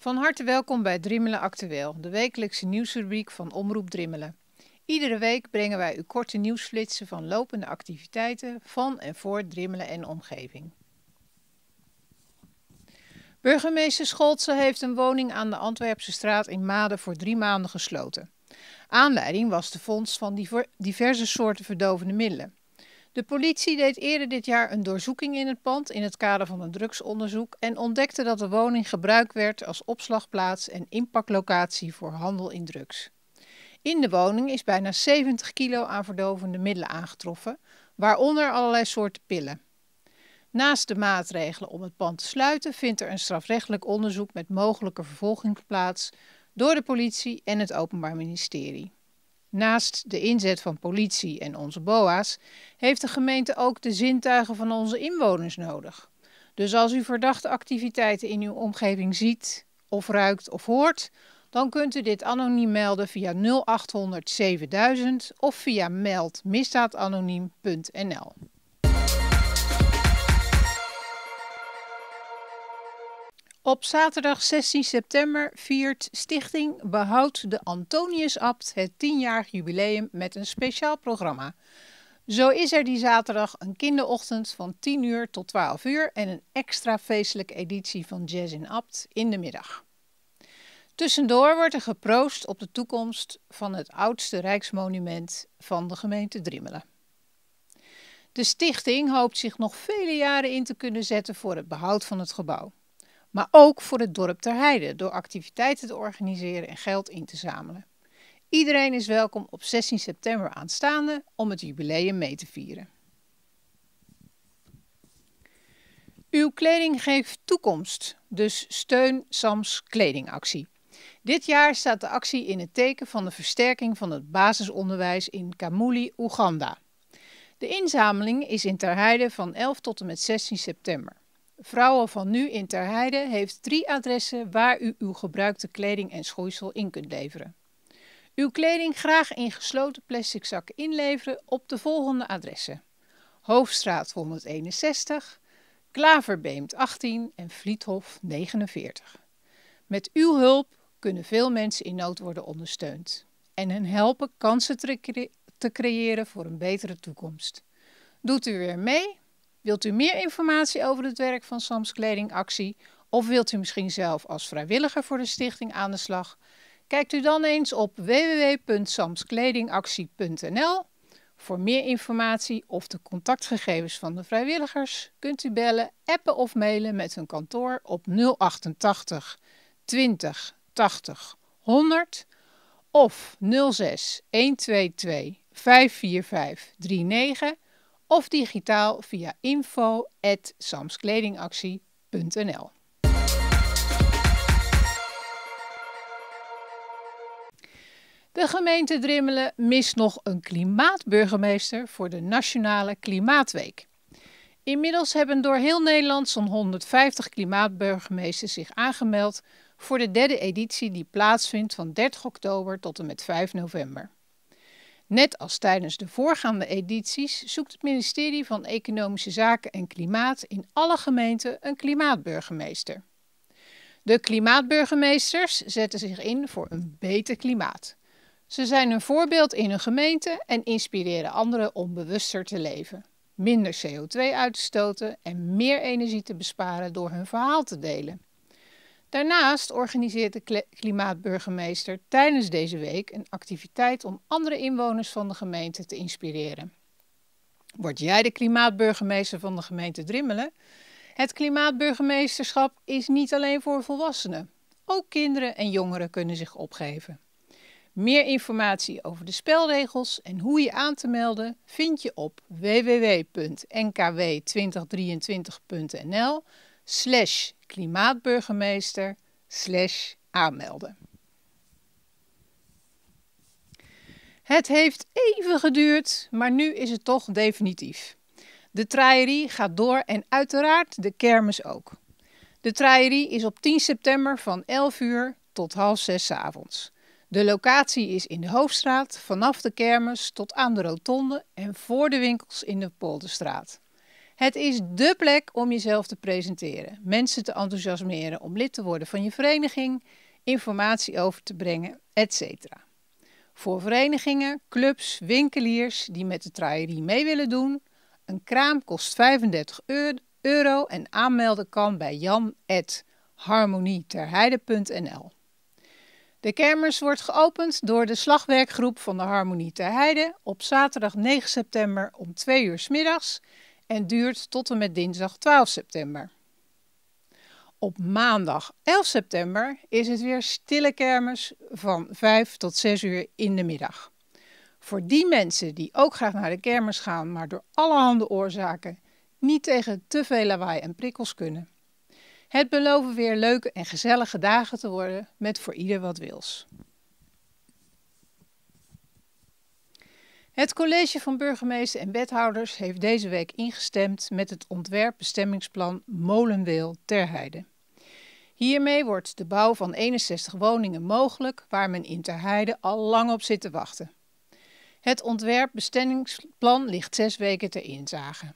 Van harte welkom bij Drimmelen Actueel, de wekelijkse nieuwsrubriek van Omroep Drimmelen. Iedere week brengen wij u korte nieuwsflitsen van lopende activiteiten van en voor Drimmelen en omgeving. Burgemeester Scholze heeft een woning aan de Antwerpse straat in Maden voor drie maanden gesloten. Aanleiding was de fonds van diverse soorten verdovende middelen. De politie deed eerder dit jaar een doorzoeking in het pand in het kader van een drugsonderzoek en ontdekte dat de woning gebruikt werd als opslagplaats en inpaklocatie voor handel in drugs. In de woning is bijna 70 kilo aan verdovende middelen aangetroffen, waaronder allerlei soorten pillen. Naast de maatregelen om het pand te sluiten vindt er een strafrechtelijk onderzoek met mogelijke vervolging plaats door de politie en het Openbaar Ministerie. Naast de inzet van politie en onze BOA's heeft de gemeente ook de zintuigen van onze inwoners nodig. Dus als u verdachte activiteiten in uw omgeving ziet, of ruikt of hoort, dan kunt u dit anoniem melden via 0800 7000 of via meldmisdaadanoniem.nl. Op zaterdag 16 september viert Stichting Behoud de Antoniusabt het 10-jarig jubileum met een speciaal programma. Zo is er die zaterdag een kinderochtend van 10 uur tot 12 uur en een extra feestelijke editie van Jazz in Abt in de middag. Tussendoor wordt er geproost op de toekomst van het oudste rijksmonument van de gemeente Drimmelen. De stichting hoopt zich nog vele jaren in te kunnen zetten voor het behoud van het gebouw maar ook voor het dorp Ter Heide door activiteiten te organiseren en geld in te zamelen. Iedereen is welkom op 16 september aanstaande om het jubileum mee te vieren. Uw kleding geeft toekomst, dus steun Sams Kledingactie. Dit jaar staat de actie in het teken van de versterking van het basisonderwijs in Kamuli, Oeganda. De inzameling is in Terheide van 11 tot en met 16 september. Vrouwen van Nu in Terheide heeft drie adressen waar u uw gebruikte kleding en schoeisel in kunt leveren. Uw kleding graag in gesloten plastic zakken inleveren op de volgende adressen. Hoofdstraat 161, Klaverbeemd 18 en Vliethof 49. Met uw hulp kunnen veel mensen in nood worden ondersteund en hen helpen kansen te creëren voor een betere toekomst. Doet u weer mee? Wilt u meer informatie over het werk van Sams Kledingactie? Of wilt u misschien zelf als vrijwilliger voor de stichting aan de slag? Kijkt u dan eens op www.samskledingactie.nl. Voor meer informatie of de contactgegevens van de vrijwilligers kunt u bellen, appen of mailen met hun kantoor op 088 20 80 100 of 06 122 545 39 of digitaal via info@samskledingactie.nl. De gemeente Drimmelen mist nog een klimaatburgemeester voor de Nationale Klimaatweek. Inmiddels hebben door heel Nederland zo'n 150 klimaatburgemeesters zich aangemeld voor de derde editie die plaatsvindt van 30 oktober tot en met 5 november. Net als tijdens de voorgaande edities zoekt het ministerie van Economische Zaken en Klimaat in alle gemeenten een klimaatburgemeester. De klimaatburgemeesters zetten zich in voor een beter klimaat. Ze zijn een voorbeeld in hun gemeente en inspireren anderen om bewuster te leven, minder CO2 uit te stoten en meer energie te besparen door hun verhaal te delen. Daarnaast organiseert de klimaatburgemeester tijdens deze week een activiteit om andere inwoners van de gemeente te inspireren. Word jij de klimaatburgemeester van de gemeente Drimmelen? Het klimaatburgemeesterschap is niet alleen voor volwassenen. Ook kinderen en jongeren kunnen zich opgeven. Meer informatie over de spelregels en hoe je aan te melden vind je op www.nkw2023.nl slash klimaatburgemeester slash aanmelden. Het heeft even geduurd, maar nu is het toch definitief. De traierie gaat door en uiteraard de kermis ook. De traierie is op 10 september van 11 uur tot half 6 avonds. De locatie is in de Hoofdstraat, vanaf de kermis tot aan de rotonde en voor de winkels in de Polderstraat. Het is dé plek om jezelf te presenteren, mensen te enthousiasmeren om lid te worden van je vereniging, informatie over te brengen, etc. Voor verenigingen, clubs, winkeliers die met de traaierie mee willen doen, een kraam kost 35 euro en aanmelden kan bij jan.harmonieterheide.nl. De kermis wordt geopend door de slagwerkgroep van de Harmonie Ter Heide op zaterdag 9 september om 2 uur s middags en duurt tot en met dinsdag 12 september. Op maandag 11 september is het weer stille kermis van 5 tot 6 uur in de middag. Voor die mensen die ook graag naar de kermis gaan, maar door allerhande oorzaken niet tegen te veel lawaai en prikkels kunnen. Het beloven weer leuke en gezellige dagen te worden met voor ieder wat wils. Het college van burgemeester en wethouders heeft deze week ingestemd met het ontwerpbestemmingsplan Molenweel-Terheide. Hiermee wordt de bouw van 61 woningen mogelijk waar men in Terheide al lang op zit te wachten. Het ontwerpbestemmingsplan ligt zes weken ter inzage.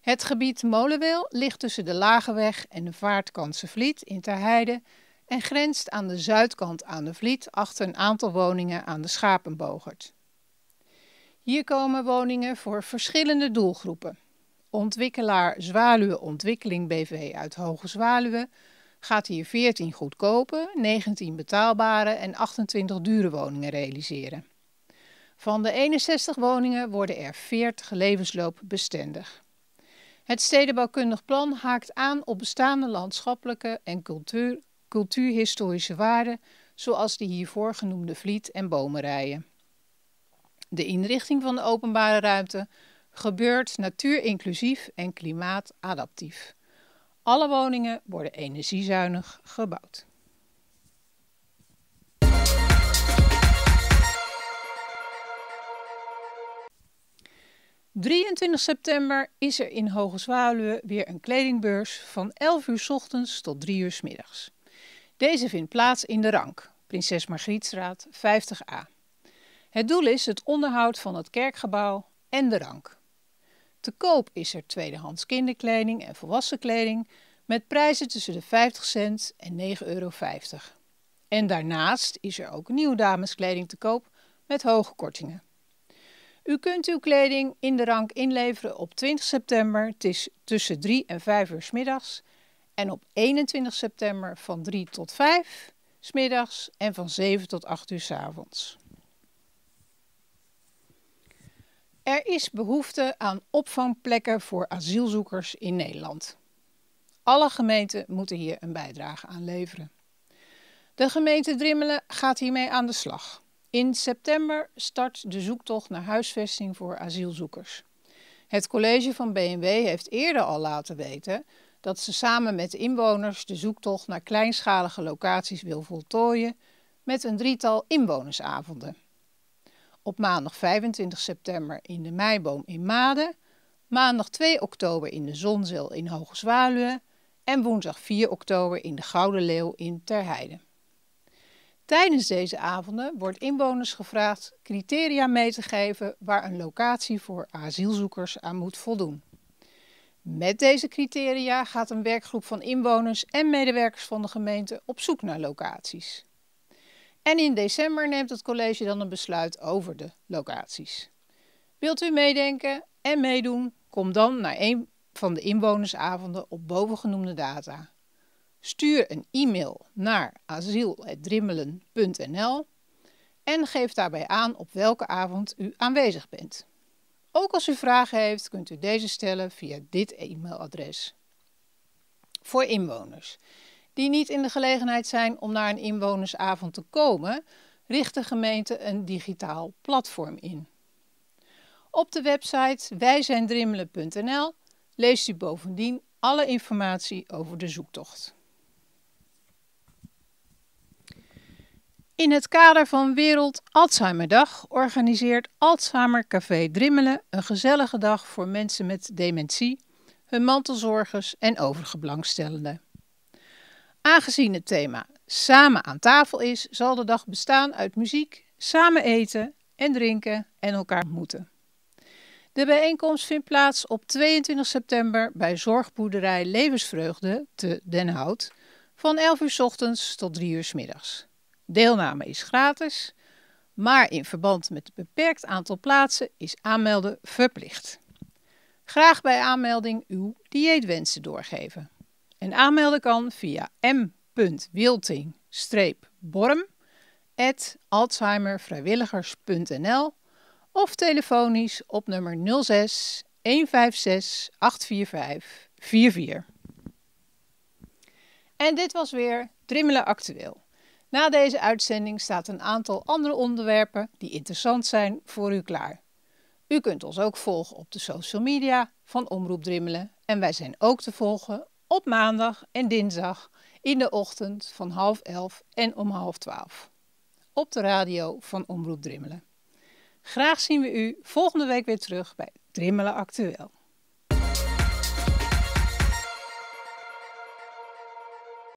Het gebied Molenweel ligt tussen de Lageweg en de Vaartkantse Vliet in Terheide en grenst aan de zuidkant aan de Vliet achter een aantal woningen aan de Schapenbogert. Hier komen woningen voor verschillende doelgroepen. Ontwikkelaar Zwaluwe Ontwikkeling BV uit Hoge Zwaluwe gaat hier 14 goedkope, 19 betaalbare en 28 dure woningen realiseren. Van de 61 woningen worden er 40 levensloopbestendig. Het stedenbouwkundig plan haakt aan op bestaande landschappelijke en cultuur, cultuurhistorische waarden, zoals de hiervoor genoemde vliet- en bomenrijen. De inrichting van de openbare ruimte gebeurt natuurinclusief en klimaatadaptief. Alle woningen worden energiezuinig gebouwd. ...23 september is er in Hoge Zwaluwe weer een kledingbeurs van 11 uur ochtends tot 3 uur middags. Deze vindt plaats in de Rank, Prinses Margrietstraat 50a. Het doel is het onderhoud van het kerkgebouw en de rank. Te koop is er tweedehands kinderkleding en volwassen kleding met prijzen tussen de 50 cent en 9,50 euro. En daarnaast is er ook nieuw dameskleding te koop met hoge kortingen. U kunt uw kleding in de rank inleveren op 20 september tussen 3 en 5 uur smiddags en op 21 september van 3 tot 5 s middags en van 7 tot 8 uur s avonds. Er is behoefte aan opvangplekken voor asielzoekers in Nederland. Alle gemeenten moeten hier een bijdrage aan leveren. De gemeente Drimmelen gaat hiermee aan de slag. In september start de zoektocht naar huisvesting voor asielzoekers. Het college van BNW heeft eerder al laten weten dat ze samen met inwoners de zoektocht naar kleinschalige locaties wil voltooien met een drietal inwonersavonden. Op maandag 25 september in de Meiboom in Maden. Maandag 2 oktober in de Zonzeel in Hoge Zwaluwe. En woensdag 4 oktober in de Gouden Leeuw in Terheide. Tijdens deze avonden wordt inwoners gevraagd criteria mee te geven waar een locatie voor asielzoekers aan moet voldoen. Met deze criteria gaat een werkgroep van inwoners en medewerkers van de gemeente op zoek naar locaties. En in december neemt het college dan een besluit over de locaties. Wilt u meedenken en meedoen? Kom dan naar een van de inwonersavonden op bovengenoemde data. Stuur een e-mail naar asiel.drimmelen.nl en geef daarbij aan op welke avond u aanwezig bent. Ook als u vragen heeft, kunt u deze stellen via dit e-mailadres. Voor inwoners die niet in de gelegenheid zijn om naar een inwonersavond te komen, richt de gemeente een digitaal platform in. Op de website wijzijndrimmelen.nl leest u bovendien alle informatie over de zoektocht. In het kader van Wereld Alzheimerdag organiseert Alzheimer Café Drimmelen een gezellige dag voor mensen met dementie, hun mantelzorgers en overige belangstellenden. Aangezien het thema samen aan tafel is, zal de dag bestaan uit muziek, samen eten en drinken en elkaar ontmoeten. De bijeenkomst vindt plaats op 22 september bij zorgboerderij Levensvreugde te Den Hout van 11 uur ochtends tot 3 uur middags. Deelname is gratis, maar in verband met het beperkt aantal plaatsen is aanmelden verplicht. Graag bij aanmelding uw dieetwensen doorgeven. En aanmelden kan via m.wilting-borm.alzheimervrijwilligers.nl of telefonisch op nummer 06 156 845 44. En dit was weer Drimmelen Actueel. Na deze uitzending staat een aantal andere onderwerpen die interessant zijn voor u klaar. U kunt ons ook volgen op de social media van Omroep Drimmelen en wij zijn ook te volgen op maandag en dinsdag in de ochtend van half elf en om half twaalf. Op de radio van Omroep Drimmelen. Graag zien we u volgende week weer terug bij Drimmelen Actueel.